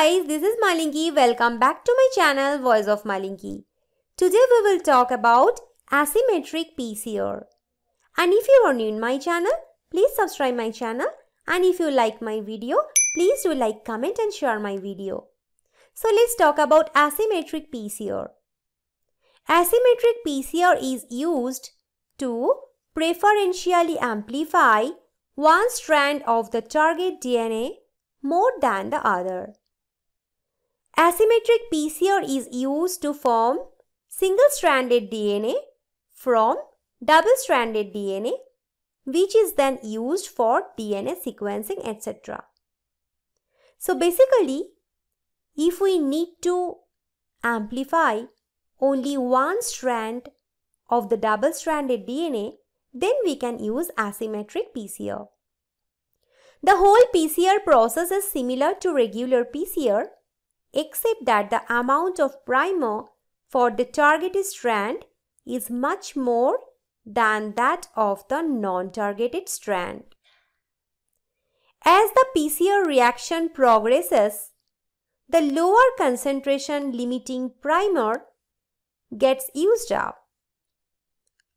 guys, this is Malinki. Welcome back to my channel Voice of Malinki. Today we will talk about asymmetric PCR. And if you are new in my channel, please subscribe my channel. And if you like my video, please do like, comment and share my video. So let's talk about asymmetric PCR. Asymmetric PCR is used to preferentially amplify one strand of the target DNA more than the other. Asymmetric PCR is used to form single-stranded DNA from double-stranded DNA which is then used for DNA sequencing etc. So basically if we need to amplify only one strand of the double-stranded DNA then we can use asymmetric PCR. The whole PCR process is similar to regular PCR except that the amount of primer for the target strand is much more than that of the non-targeted strand. As the PCR reaction progresses, the lower concentration limiting primer gets used up.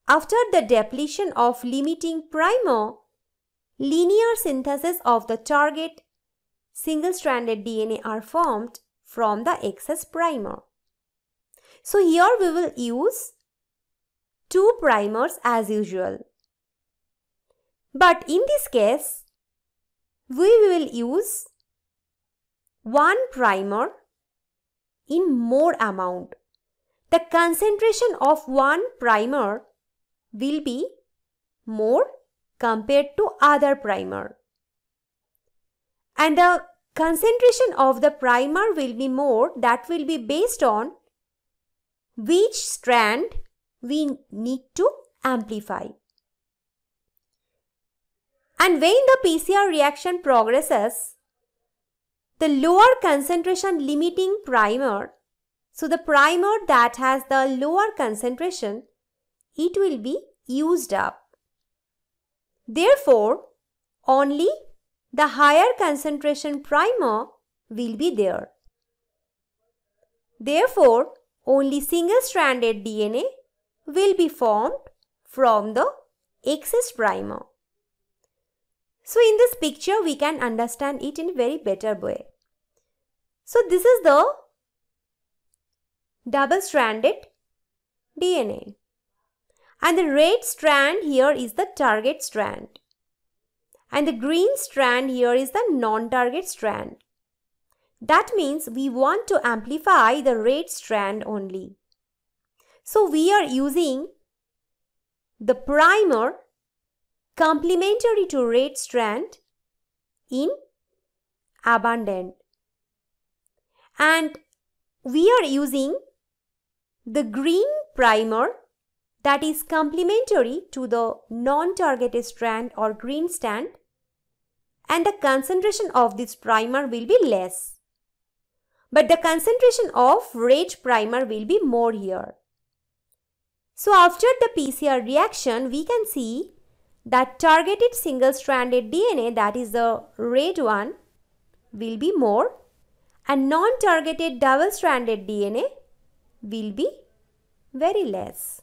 After the depletion of limiting primer, linear synthesis of the target single-stranded DNA are formed from the excess primer. So here we will use two primers as usual. But in this case, we will use one primer in more amount. The concentration of one primer will be more compared to other primer. And the Concentration of the primer will be more that will be based on which strand we need to amplify. And when the PCR reaction progresses, the lower concentration limiting primer, so the primer that has the lower concentration, it will be used up. Therefore, only the higher concentration primer will be there. Therefore, only single-stranded DNA will be formed from the excess primer. So, in this picture, we can understand it in a very better way. So, this is the double-stranded DNA. And the red strand here is the target strand. And the green strand here is the non-target strand. That means we want to amplify the red strand only. So we are using the primer complementary to red strand in abundant. And we are using the green primer that is complementary to the non-targeted strand or green strand and the concentration of this primer will be less. But the concentration of red primer will be more here. So after the PCR reaction, we can see that targeted single-stranded DNA, that is the red one, will be more and non-targeted double-stranded DNA will be very less.